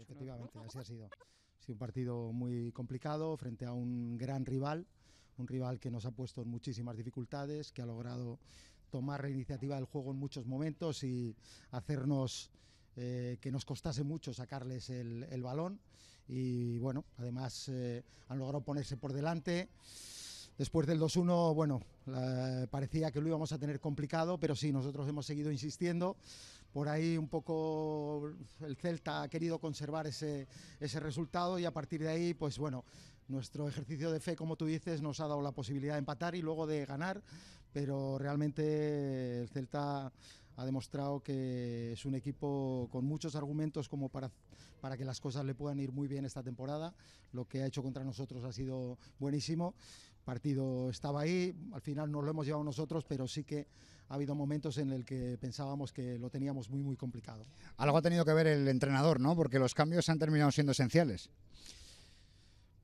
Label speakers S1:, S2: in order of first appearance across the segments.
S1: efectivamente, así ha sido. Ha sido un partido muy complicado frente a un gran rival, un rival que nos ha puesto en muchísimas dificultades, que ha logrado tomar la iniciativa del juego en muchos momentos y hacernos eh, que nos costase mucho sacarles el, balón. Y bueno, además eh, han logrado ponerse por delante. Después del 2-1, bueno, parecía que lo íbamos a tener complicado, pero sí, nosotros hemos seguido insistiendo. Por ahí un poco el Celta ha querido conservar ese, ese resultado y a partir de ahí, pues bueno, nuestro ejercicio de fe, como tú dices, nos ha dado la posibilidad de empatar y luego de ganar, pero realmente el Celta ha demostrado que es un equipo con muchos argumentos como para, para que las cosas le puedan ir muy bien esta temporada. Lo que ha hecho contra nosotros ha sido buenísimo. El partido estaba ahí, al final nos lo hemos llevado nosotros, pero sí que ha habido momentos en el que pensábamos que lo teníamos muy muy complicado.
S2: Algo ha tenido que ver el entrenador, ¿no? Porque los
S1: cambios han terminado siendo esenciales.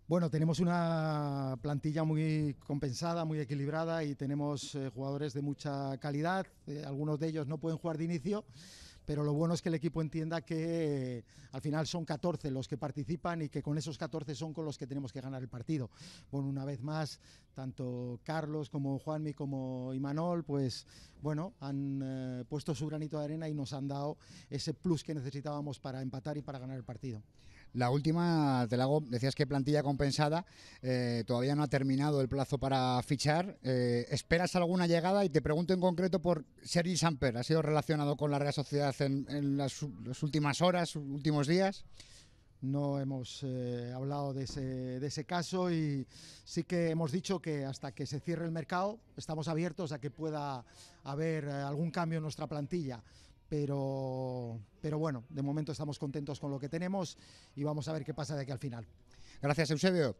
S1: Bueno, tenemos una plantilla muy compensada, muy equilibrada y tenemos eh, jugadores de mucha calidad. Eh, algunos de ellos no pueden jugar de inicio, pero lo bueno es que el equipo entienda que eh, al final son 14 los que participan y que con esos 14 son con los que tenemos que ganar el partido. Bueno, una vez más, tanto Carlos como Juanmi como Imanol, pues bueno, han puesto su granito de arena y nos han dado ese plus que necesitábamos para empatar y para ganar el partido.
S2: La última, te la hago, decías que plantilla compensada, eh, todavía no ha terminado el plazo para fichar. Eh, ¿Esperas alguna llegada? Y te pregunto en concreto por Sergi Samper, ¿ha sido relacionado con la Real Sociedad en, las, últimas horas, últimos días?
S1: No hemos eh, hablado de ese caso y sí que hemos dicho que hasta que se cierre el mercado estamos abiertos a que pueda haber algún cambio en nuestra plantilla pero, pero bueno, de momento estamos contentos con lo que tenemos y vamos a ver qué pasa de aquí al final. Gracias, Eusebio.